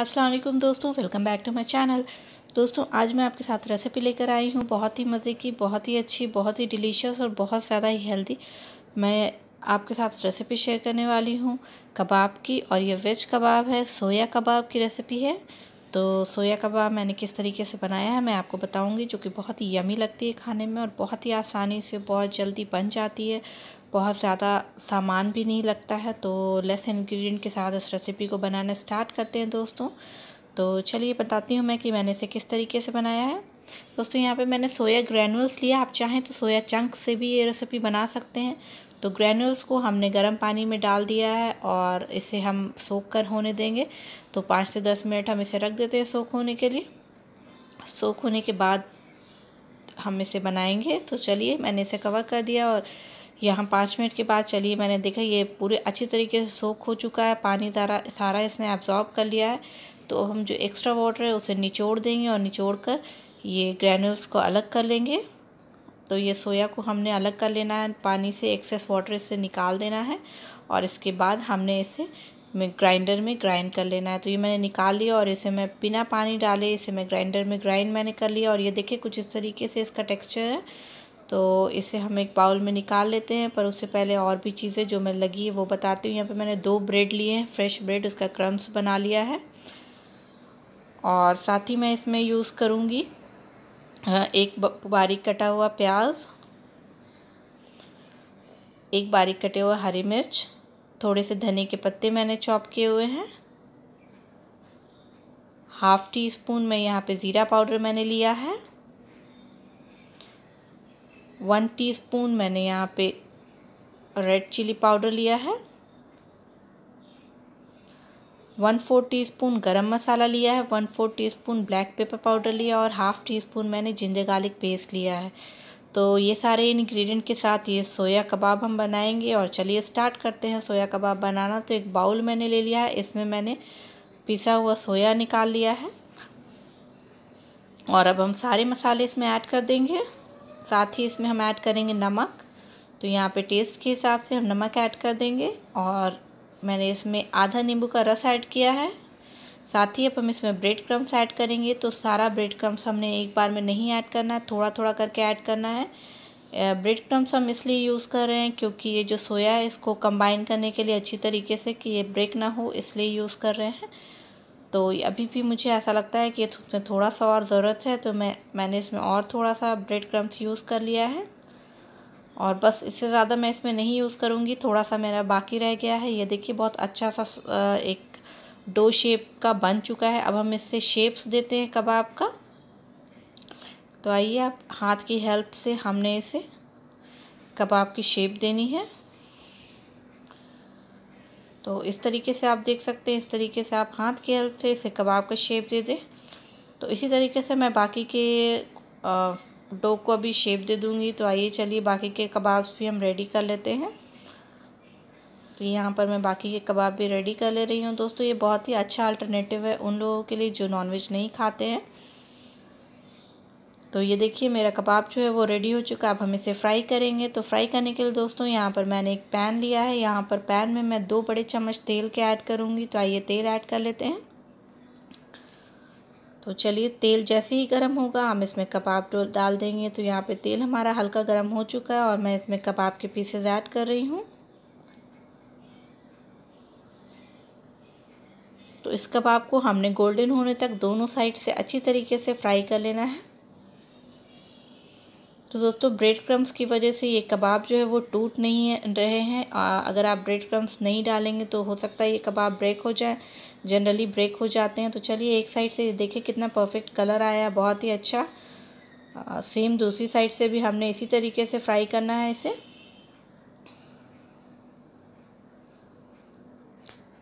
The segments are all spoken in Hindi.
असलम दोस्तों welcome back to my channel दोस्तों आज मैं आपके साथ रेसिपी लेकर आई हूँ बहुत ही मज़े की बहुत ही अच्छी बहुत ही डिलीशियस और बहुत ज़्यादा ही हेल्दी मैं आपके साथ रेसिपी शेयर करने वाली हूँ कबाब की और ये वेज कबाब है सोया कबाब की रेसिपी है तो सोया कबाब मैंने किस तरीके से बनाया है मैं आपको बताऊँगी जो कि बहुत ही यमी लगती है खाने में और बहुत ही आसानी से बहुत जल्दी बन जाती है बहुत ज़्यादा सामान भी नहीं लगता है तो लेस इन्ग्रीडियंट के साथ इस रेसिपी को बनाना स्टार्ट करते हैं दोस्तों तो चलिए बताती हूँ मैं कि मैंने इसे किस तरीके से बनाया है दोस्तों यहाँ पे मैंने सोया ग्रैनुअल्स लिया आप चाहें तो सोया चंक से भी ये रेसिपी बना सकते हैं तो ग्रैनुअल्स को हमने गर्म पानी में डाल दिया है और इसे हम सोख कर होने देंगे तो पाँच से दस मिनट हम इसे रख देते हैं सोख होने के लिए सोख होने के बाद हम इसे बनाएंगे तो चलिए मैंने इसे कवर कर दिया और यहाँ पाँच मिनट के बाद चलिए मैंने देखा ये पूरे अच्छी तरीके से सोख हो चुका है पानी सारा सारा इसने एब्जॉर्ब कर लिया है तो हम जो एक्स्ट्रा वाटर है उसे निचोड़ देंगे और निचोड़ कर ये ग्रैनुल्स को अलग कर लेंगे तो ये सोया को हमने अलग कर लेना है पानी से एक्सेस वाटर इससे निकाल देना है और इसके बाद हमने इसे में ग्राइंडर में ग्राइंड कर लेना है तो ये मैंने निकाल लिया और इसे मैं बिना पानी डाले इसे मैं ग्राइंडर में ग्राइंड मैंने कर लिया और ये देखिए कुछ इस तरीके से इसका टेक्सचर है तो इसे हम एक बाउल में निकाल लेते हैं पर उससे पहले और भी चीज़ें जो मैं लगी है वो बताती हूँ यहाँ पे मैंने दो ब्रेड लिए हैं फ्रेश ब्रेड उसका क्रम्स बना लिया है और साथ ही मैं इसमें यूज़ करूँगी एक बारीक कटा हुआ प्याज एक बारीक कटे हुए हरी मिर्च थोड़े से धने के पत्ते मैंने चॉप किए हुए हैं हाफ़ टी स्पून में यहाँ पे ज़ीरा पाउडर मैंने लिया है वन टीस्पून मैंने यहाँ पे रेड चिली पाउडर लिया है वन फोर टीस्पून गरम मसाला लिया है one four teaspoon black pepper powder लिया और हाफ़ टी स्पून मैंने जिंजर गार्लिक पेस्ट लिया है तो ये सारे इंग्रेडिएंट के साथ ये सोया कबाब हम बनाएंगे और चलिए स्टार्ट करते हैं सोया कबाब बनाना तो एक बाउल मैंने ले लिया है इसमें मैंने पिसा हुआ सोया निकाल लिया है और अब हम सारे मसाले इसमें ऐड कर देंगे साथ ही इसमें हम ऐड करेंगे नमक तो यहाँ पे टेस्ट के हिसाब से हम नमक ऐड कर देंगे और मैंने इसमें आधा नींबू का रस ऐड किया है साथ ही अब हम इसमें ब्रेड क्रम्स ऐड करेंगे तो सारा ब्रेड क्रम्स हमने एक बार में नहीं ऐड करना है थोड़ा थोड़ा करके ऐड करना है ब्रेड क्रम्स हम इसलिए यूज़ कर रहे हैं क्योंकि ये जो सोया है इसको कंबाइन करने के लिए अच्छी तरीके से कि ये ब्रेक ना हो इसलिए यूज़ कर रहे हैं तो अभी भी मुझे ऐसा लगता है कि इसमें थोड़ा सा और ज़रूरत है तो मैं मैंने इसमें और थोड़ा सा ब्रेड क्रम्स यूज़ कर लिया है और बस इससे ज़्यादा मैं इसमें नहीं यूज़ करूँगी थोड़ा सा मेरा बाकी रह गया है ये देखिए बहुत अच्छा सा एक डो शेप का बन चुका है अब हम इससे शेप्स देते हैं कबाब का तो आइए आप हाथ की हेल्प से हमने इसे कबाब की शेप देनी है तो इस तरीके से आप देख सकते हैं इस तरीके से आप हाथ की हेल्प से इसे कबाब का शेप दे दें तो इसी तरीके से मैं बाकी के डो को अभी शेप दे दूँगी तो आइए चलिए बाकी के कबाब्स भी हम रेडी कर लेते हैं तो यहाँ पर मैं बाकी के कबाब भी रेडी कर ले रही हूँ दोस्तों ये बहुत ही अच्छा अल्टरनेटिव है उन लोगों के लिए जो नॉनवेज नहीं खाते हैं तो ये देखिए मेरा कबाब जो है वो रेडी हो चुका है अब हम इसे फ्राई करेंगे तो फ्राई करने के लिए दोस्तों यहाँ पर मैंने एक पैन लिया है यहाँ पर पैन में मैं दो बड़े चम्मच तेल के ऐड करूँगी तो आइए तेल ऐड कर लेते हैं तो चलिए तेल जैसे ही गर्म होगा हम इसमें कबाब डाल देंगे तो यहाँ पर तेल हमारा हल्का गर्म हो चुका है और मैं इसमें कबाब के पीसेज ऐड कर रही हूँ तो इस कबाब को हमने गोल्डन होने तक दोनों साइड से अच्छी तरीके से फ्राई कर लेना है तो दोस्तों ब्रेड क्रम्स की वजह से ये कबाब जो है वो टूट नहीं है रहे हैं अगर आप ब्रेड क्रम्स नहीं डालेंगे तो हो सकता है ये कबाब ब्रेक हो जाए जनरली ब्रेक हो जाते हैं तो चलिए एक साइड से देखिए कितना परफेक्ट कलर आया बहुत ही अच्छा आ, सेम दूसरी साइड से भी हमने इसी तरीके से फ्राई करना है इसे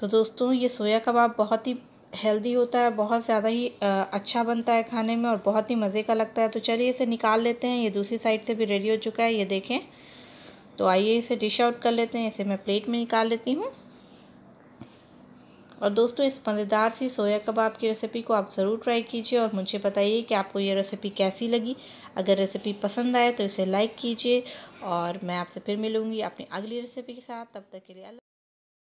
तो दोस्तों ये सोया कबाब बहुत ही हेल्दी होता है बहुत ज़्यादा ही अच्छा बनता है खाने में और बहुत ही मज़े का लगता है तो चलिए इसे निकाल लेते हैं ये दूसरी साइड से भी रेडी हो चुका है ये देखें तो आइए इसे डिश आउट कर लेते हैं इसे मैं प्लेट में निकाल लेती हूँ और दोस्तों इस मज़ेदार सी सोया कबाब की रेसिपी को आप ज़रूर ट्राई कीजिए और मुझे बताइए कि आपको ये रेसिपी कैसी लगी अगर रेसिपी पसंद आए तो इसे लाइक कीजिए और मैं आपसे फिर मिलूँगी अपनी अगली रेसिपी के साथ तब तक के लिए